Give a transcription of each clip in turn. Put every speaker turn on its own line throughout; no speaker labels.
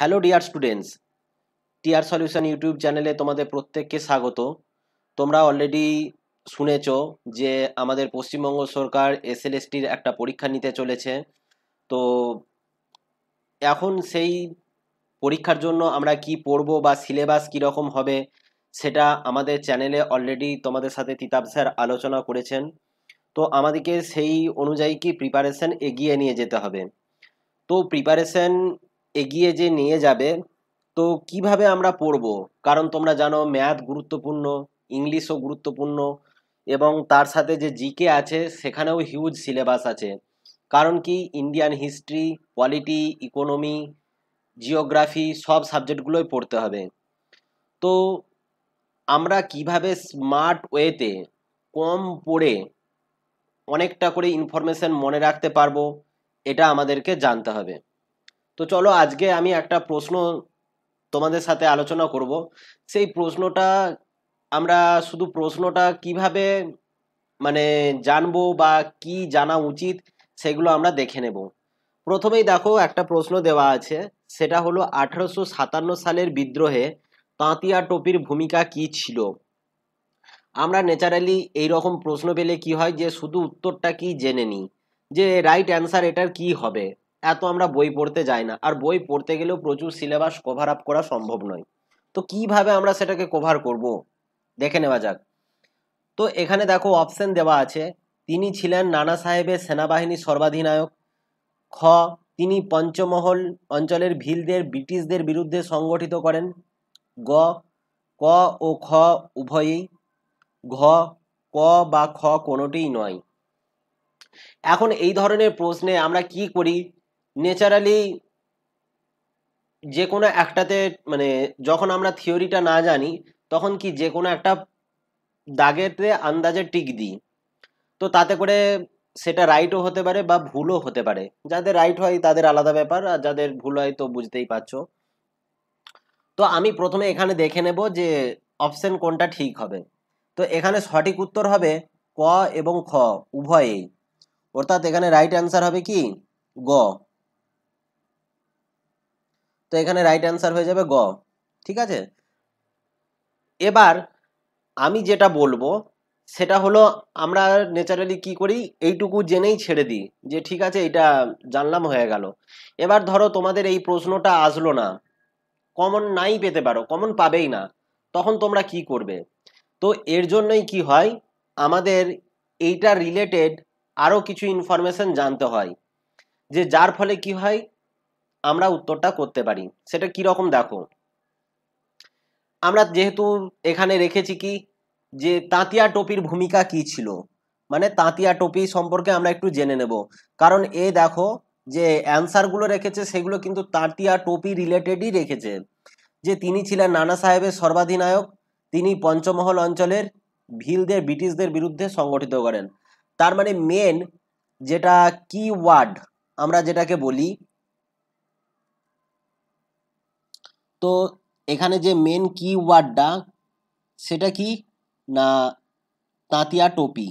hello dear students TR solution YouTube চ্যানেলে তোমাদের প্রত্যেককে স্বাগত তোমরা অলরেডি শুনেছ যে আমাদের পশ্চিমবঙ্গ সরকার এসএলএসটির একটা পরীক্ষা নিতে চলেছে তো এখন সেই পরীক্ষার জন্য আমরা কি পড়ব বা সিলেবাস কীরকম হবে সেটা আমাদের চ্যানেলে অলরেডি তোমাদের সাথে তিতাব স্যার আলোচনা করেছেন তো আমাদেরকে সেই অনুযায়ী কি প্রিপারেশন এগিয়ে নিয়ে যেতে হবে তো প্রিপারেশন এগিয়ে যে নিয়ে যাবে তো কিভাবে আমরা পড়ব কারণ তোমরা জানো ম্যাথ গুরুত্বপূর্ণ ইংলিশও গুরুত্বপূর্ণ এবং তার সাথে যে জিকে আছে সেখানেও হিউজ সিলেবাস আছে কারণ কি Indian history polity economy geography সব সাবজেক্টগুলোই পড়তে হবে তো আমরা কিভাবে স্মার্ট ওয়েতে কম পড়ে অনেকটা করে ইনফরমেশন মনে রাখতে পারবো এটা আমাদেরকে জানতে হবে তো চলো আজকে আমি একটা প্রশ্ন তোমাদের সাথে আলোচনা করব সেই প্রশ্নটা আমরা শুধু প্রশ্নটা কিভাবে মানে জানবো বা কি জানা উচিত সেগুলো আমরা দেখে নেব প্রথমেই দেখো একটা প্রশ্ন দেওয়া আছে সেটা হলো আঠারোশো সাতান্ন সালের বিদ্রোহে তাঁতিয়া টোপির ভূমিকা কি ছিল আমরা ন্যাচারালি এইরকম রকম প্রশ্ন পেলে কি হয় যে শুধু উত্তরটা কি জেনে নিই যে রাইট অ্যান্সার এটার কি হবে এত আমরা বই পড়তে যাই না আর বই পড়তে গেলেও প্রচুর সিলেবাস কভার আপ করা সম্ভব নয় তো কিভাবে আমরা সেটাকে কভার করব দেখে নেওয়া যাক তো এখানে দেখো অপশন দেওয়া আছে তিনি ছিলেন নানা সাহেবের সেনাবাহিনী সর্বাধিনায়ক খ তিনি পঞ্চমহল অঞ্চলের ভিলদের ব্রিটিশদের বিরুদ্ধে সংগঠিত করেন গ ক ও খ উভয়েই ঘ ক বা খ কোনোটিই নয় এখন এই ধরনের প্রশ্নে আমরা কি করি নেচারালি যে কোনো একটাতে মানে যখন আমরা থিওরিটা না জানি তখন কি যে কোনো একটা দাগেতে আন্দাজে টিক দিই তো তাতে করে সেটা রাইটও হতে পারে বা ভুলও হতে পারে যাদের রাইট হয় তাদের আলাদা ব্যাপার আর যাদের ভুল হয় তো বুঝতেই পারছো তো আমি প্রথমে এখানে দেখে নেব যে অপশন কোনটা ঠিক হবে তো এখানে সঠিক উত্তর হবে ক এবং খ উভয়েই অর্থাৎ এখানে রাইট অ্যান্সার হবে কি গ তো এখানে রাইট অ্যান্সার হয়ে যাবে গ ঠিক আছে এবার আমি যেটা বলবো সেটা হলো আমরা নেচারালি কি করি এইটুকু জেনেই ছেড়ে দিই যে ঠিক আছে এটা জানলাম হয়ে গেল এবার ধরো তোমাদের এই প্রশ্নটা আসলো না কমন নাই পেতে পারো কমন পাবেই না তখন তোমরা কি করবে তো এর জন্যই কি হয় আমাদের এইটা রিলেটেড আরও কিছু ইনফরমেশন জানতে হয় যে যার ফলে কি হয় আমরা উত্তরটা করতে পারি সেটা কীরকম দেখো আমরা যেহেতু এখানে রেখেছি কি যে তাঁতিয়া টোপির ভূমিকা কি ছিল মানে তাঁতিয়া টোপি সম্পর্কে আমরা একটু জেনে নেব কারণ এ দেখো যে অ্যান্সারগুলো রেখেছে সেগুলো কিন্তু তাঁতিয়া টোপি রিলেটেডই রেখেছে যে তিনি ছিলেন নানা সাহেবের সর্বাধিনায়ক তিনি পঞ্চমহল অঞ্চলের ভিলদের ব্রিটিশদের বিরুদ্ধে সংগঠিত করেন তার মানে মেন যেটা কি ওয়ার্ড আমরা যেটাকে বলি তো এখানে যে মেন কিওয়ার্ডটা সেটা কি না তাঁতিয়া টোপি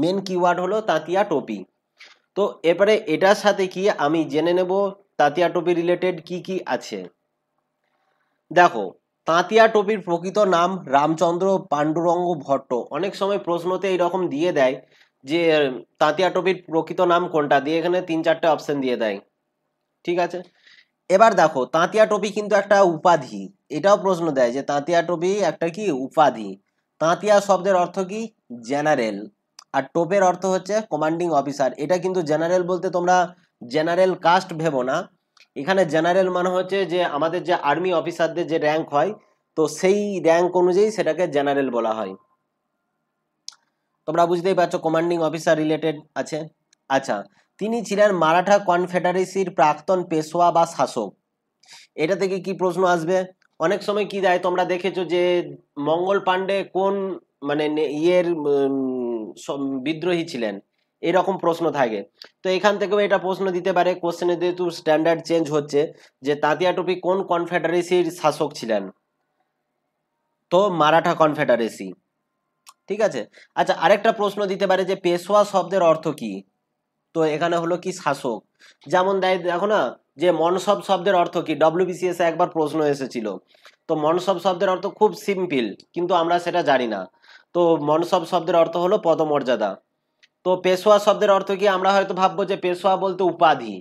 মেন কিওয়ার্ড হলো তাঁতিয়া টোপি তো এবারে এটার সাথে কি আমি জেনে নেব তাঁতিয়া টোপি রিলেটেড কি কি আছে দেখো তাঁতিয়া টোপির প্রকৃত নাম রামচন্দ্র পাণ্ডুরঙ্গ ভট্ট অনেক সময় প্রশ্নতে এইরকম দিয়ে দেয় যে তাঁতিয়া টোপির প্রকৃত নাম কোনটা দিয়ে এখানে তিন চারটে অপশন দিয়ে দেয় ঠিক আছে এবার দেখো তাঁতিয়া টপি কিন্তু একটা উপাধি এটাও প্রশ্ন দেয় যে তাঁতিয়া টপি একটা কি উপাধি তাঁতিয়া শব্দের অর্থ কি জেনারেল আর টোপের অর্থ হচ্ছে কমান্ডিং অফিসার এটা কিন্তু জেনারেল বলতে তোমরা জেনারেল কাস্ট ভেবো না এখানে জেনারেল মানে হচ্ছে যে আমাদের যে আর্মি অফিসারদের যে র্যাঙ্ক হয় তো সেই র্যাঙ্ক অনুযায়ী সেটাকে জেনারেল বলা হয় তোমরা বুঝতেই পারছো কমান্ডিং অফিসার রিলেটেড আছে আচ্ছা তিনি ছিলেন মারাঠা কনফেডারেসির প্রাক্তন পেশোয়া বা শাসক এটা থেকে কি প্রশ্ন আসবে অনেক সময় কি দেয় তোমরা দেখেছো যে মঙ্গল পাণ্ডে কোন মানে ইয়ের বিদ্রোহী ছিলেন এরকম প্রশ্ন থাকে তো এখান থেকেও এটা প্রশ্ন দিতে পারে কোশ্চেনে যেহেতু স্ট্যান্ডার্ড চেঞ্জ হচ্ছে যে তাঁতিয়া টুপি কোন কনফেডারেসির শাসক ছিলেন তো মারাঠা কনফেডারেসি ঠিক আছে আচ্ছা আরেকটা প্রশ্ন দিতে পারে যে পেশোয়া শব্দের অর্থ কী তো এখানে হলো কি শাসক যেমন দেয় দেখো না যে মনসব শব্দের অর্থ কি ডব্লিউবিসিএস একবার প্রশ্ন এসেছিল তো মনসব শব্দের অর্থ খুব সিম্পল কিন্তু আমরা সেটা জানি না তো মনসব শব্দের অর্থ হলো পদমর্যাদা তো পেশোয়া শব্দের অর্থ কি আমরা হয়তো ভাববো যে পেশোয়া বলতে উপাধি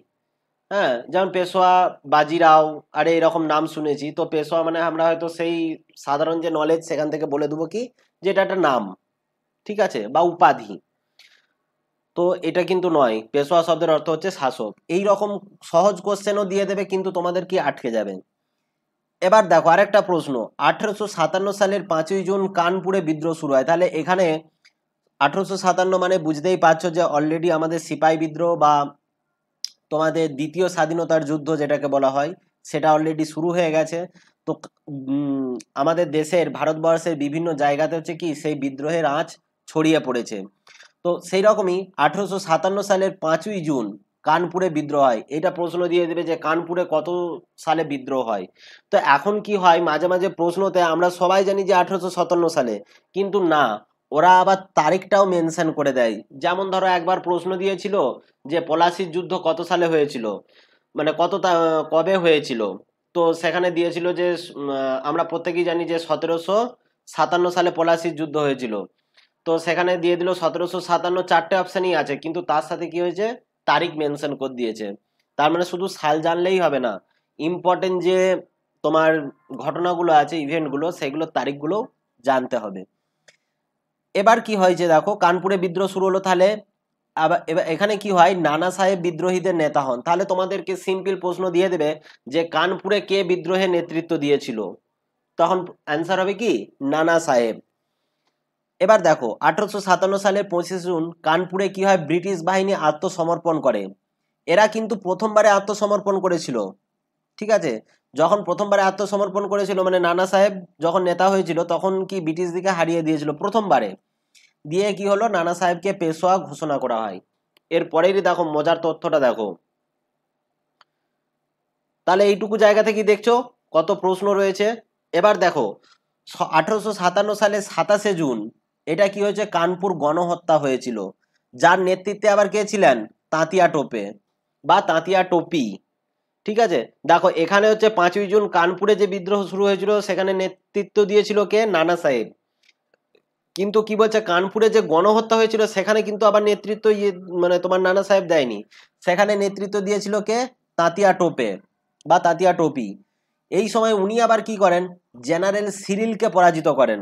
হ্যাঁ যেমন পেশোয়া বাজিরাও আরে এরকম নাম শুনেছি তো পেশোয়া মানে আমরা হয়তো সেই সাধারণ যে নলেজ সেখান থেকে বলে দেবো কি যে এটা একটা নাম ঠিক আছে বা উপাধি তো এটা কিন্তু নয় পেশোয়া শব্দের অর্থ হচ্ছে শাসক এই রকম সহজ কোশ্চেনও দিয়ে দেবে কিন্তু তোমাদের কি আটকে যাবে এবার দেখো আরেকটা প্রশ্ন আঠেরোশো সাতান্ন সালের পাঁচই জুন কানপুরে বিদ্রোহ শুরু হয় তাহলে এখানে আঠেরোশো সাতান্ন মানে বুঝতেই পারছো যে অলরেডি আমাদের সিপাই বিদ্রোহ বা তোমাদের দ্বিতীয় স্বাধীনতার যুদ্ধ যেটাকে বলা হয় সেটা অলরেডি শুরু হয়ে গেছে তো আমাদের দেশের ভারতবর্ষের বিভিন্ন জায়গাতে হচ্ছে কি সেই বিদ্রোহের আঁচ ছড়িয়ে পড়েছে তো সেই রকমই আঠেরোশো সাতান্ন সালের পাঁচই জুন কানপুরে বিদ্রোহ হয় এটা প্রশ্ন দিয়ে দেবে যে কানপুরে কত সালে বিদ্রোহ হয় তো এখন কি হয় মাঝে মাঝে প্রশ্নতে আমরা সবাই জানি যে আঠেরোশো সালে কিন্তু না ওরা আবার তারিখটাও মেনশন করে দেয় যেমন ধরো একবার প্রশ্ন দিয়েছিল যে পলাশির যুদ্ধ কত সালে হয়েছিল মানে কত কবে হয়েছিল তো সেখানে দিয়েছিল যে আমরা প্রত্যেকেই জানি যে সতেরোশো সাতান্ন সালে পলাশির যুদ্ধ হয়েছিল তো সেখানে দিয়ে দিল সতেরোশো সাতান্ন চারটে অপশানই আছে কিন্তু তার সাথে কি হয়েছে তারিখ মেনশন করে দিয়েছে তার মানে শুধু সাল জানলেই হবে না ইম্পর্টেন্ট যে তোমার ঘটনাগুলো আছে ইভেন্টগুলো সেগুলোর তারিখগুলো জানতে হবে এবার কি হয় যে দেখো কানপুরে বিদ্রোহ শুরু হলো তাহলে আবার এখানে কি হয় নানা সাহেব বিদ্রোহীদের নেতা হন তাহলে তোমাদেরকে সিম্পল প্রশ্ন দিয়ে দেবে যে কানপুরে কে বিদ্রোহে নেতৃত্ব দিয়েছিল তখন অ্যান্সার হবে কি নানা সাহেব এবার দেখো আঠারোশো সাতান্ন সালের পঁচিশে জুন কানপুরে কী হয় ব্রিটিশ বাহিনী আত্মসমর্পণ করে এরা কিন্তু প্রথমবারে আত্মসমর্পণ করেছিল ঠিক আছে যখন প্রথমবারে আত্মসমর্পণ করেছিল মানে নানা সাহেব যখন নেতা হয়েছিল তখন কি ব্রিটিশদিকে হারিয়ে দিয়েছিল প্রথমবারে দিয়ে কি হলো নানা সাহেবকে পেশোয়া ঘোষণা করা হয় এর পরেরই দেখো মজার তথ্যটা দেখো তাহলে এইটুকু জায়গা থেকে দেখছো কত প্রশ্ন রয়েছে এবার দেখো আঠারোশো সাতান্ন সালে সাতাশে জুন এটা কি হয়েছে কানপুর গণহত্যা হয়েছিল যার নেতৃত্বে আবার কে ছিলেন তাঁতিয়া টোপে বা তাঁতিয়া টোপি ঠিক আছে দেখো এখানে হচ্ছে পাঁচই জুন কানপুরে যে বিদ্রোহ শুরু হয়েছিল সেখানে নেতৃত্ব দিয়েছিল কে নানা সাহেব কিন্তু কি বলছে কানপুরে যে গণহত্যা হয়েছিল সেখানে কিন্তু আবার নেতৃত্ব ইয়ে মানে তোমার নানা সাহেব দেয়নি সেখানে নেতৃত্ব দিয়েছিল কে তাঁতিয়া টোপে বা তাঁতিয়া টোপি এই সময় উনি আবার কি করেন জেনারেল সিরিলকে পরাজিত করেন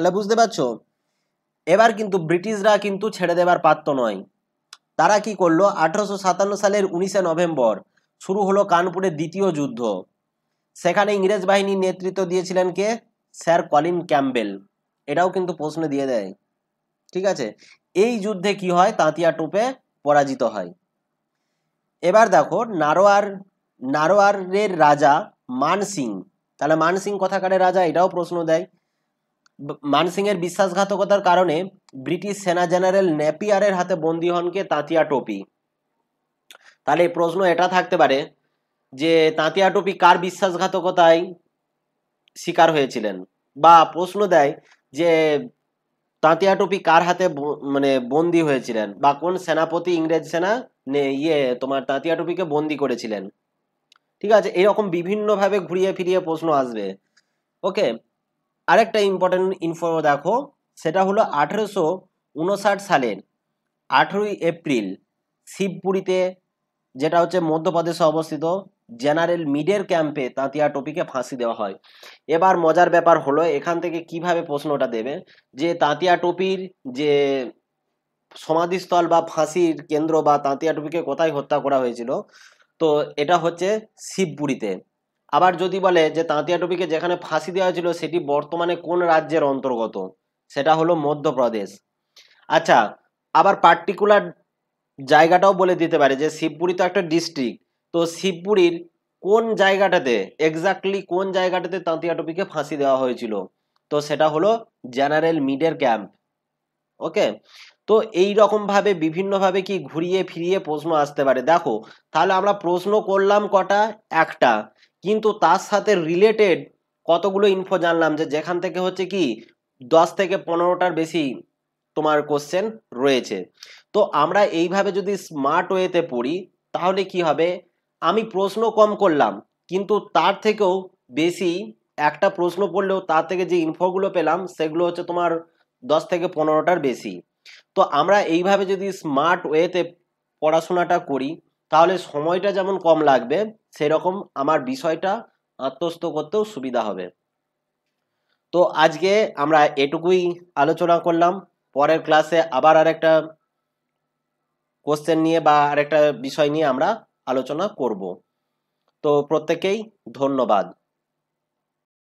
তাহলে বুঝতে পারছো এবার কিন্তু ব্রিটিশরা কিন্তু ছেড়ে দেবার পাত্র নয় তারা কি করলো আঠারোশো সালের উনিশে নভেম্বর শুরু হলো কানপুরের দ্বিতীয় যুদ্ধ সেখানে ইংরেজ বাহিনীর নেতৃত্ব দিয়েছিলেন কে স্যার কলিন ক্যাম্বেল এটাও কিন্তু প্রশ্ন দিয়ে দেয় ঠিক আছে এই যুদ্ধে কি হয় তাঁতিয়া টোপে পরাজিত হয় এবার দেখো নারোয়ার নারোয়ারের রাজা মান সিং তাহলে মান সিং কথাকারের রাজা এটাও প্রশ্ন দেয় মানসিংয়ের বিশ্বাসঘাতকতার কারণে ব্রিটিশ সেনা জেনারেল নেপিয়ারের হাতে বন্দি হনকে তাঁতিয়া টোপি তাহলে প্রশ্ন এটা থাকতে পারে যে তাঁতিয়া টোপি কার বিশ্বাসঘাতকতায় শিকার হয়েছিলেন বা প্রশ্ন দেয় যে তাঁতিয়া টুপি কার হাতে মানে বন্দি হয়েছিলেন বা কোন সেনাপতি ইংরেজ সেনা ইয়ে তোমার তাঁতিয়া টুপিকে বন্দি করেছিলেন ঠিক আছে এরকম বিভিন্নভাবে ঘুরিয়ে ফিরিয়ে প্রশ্ন আসবে ওকে আরেকটা ইম্পর্টেন্ট ইনফো দেখো সেটা হলো আঠেরোশো উনষাট সালের আঠেরোই এপ্রিল শিবপুরীতে যেটা হচ্ছে মধ্যপ্রদেশে অবস্থিত জেনারেল মিডের ক্যাম্পে তাঁতিয়া টপিকে ফাঁসি দেওয়া হয় এবার মজার ব্যাপার হলো এখান থেকে কিভাবে প্রশ্নটা দেবে যে তাঁতিয়া টপির যে সমাধিস্থল বা ফাঁসির কেন্দ্র বা তাঁতিয়া টপিকে কোথায় হত্যা করা হয়েছিল তো এটা হচ্ছে শিবপুরীতে আবার যদি বলে যে তাঁতিয়া টুপিকে যেখানে ফাঁসি দেওয়া হয়েছিল সেটি বর্তমানে কোন রাজ্যের অন্তর্গত সেটা হলো মধ্যপ্রদেশ আচ্ছা আবার পার্টিকুলার জায়গাটাও বলে দিতে পারে যে শিবপুরি তো একটা ডিস্ট্রিক্ট তো শিবপুরীর কোন জায়গাটাতে এক্স্যাক্টলি কোন জায়গাটাতে তাঁতিয়া টুপিকে ফাঁসি দেওয়া হয়েছিল তো সেটা হলো জেনারেল মিডের ক্যাম্প ওকে তো এই রকমভাবে বিভিন্নভাবে কি ঘুরিয়ে ফিরিয়ে প্রশ্ন আসতে পারে দেখো তাহলে আমরা প্রশ্ন করলাম কটা একটা কিন্তু তার সাথে রিলেটেড কতগুলো ইনফো জানলাম যে যেখান থেকে হচ্ছে কি দশ থেকে পনেরোটার বেশি তোমার কোশ্চেন রয়েছে তো আমরা এইভাবে যদি স্মার্ট ওয়েতে পড়ি তাহলে কি হবে আমি প্রশ্ন কম করলাম কিন্তু তার থেকেও বেশি একটা প্রশ্ন পড়লেও তার থেকে যে ইনফোগুলো পেলাম সেগুলো হচ্ছে তোমার দশ থেকে পনেরোটার বেশি তো আমরা এইভাবে যদি স্মার্ট ওয়েতে পড়াশোনাটা করি তাহলে সময়টা যেমন কম লাগবে সেরকম আমার বিষয়টা আত্মস্থ করতেও সুবিধা হবে তো আজকে আমরা এটুকুই আলোচনা করলাম পরের ক্লাসে আবার আরেকটা কোশ্চেন নিয়ে বা আরেকটা বিষয় নিয়ে আমরা আলোচনা করব তো প্রত্যেকেই ধন্যবাদ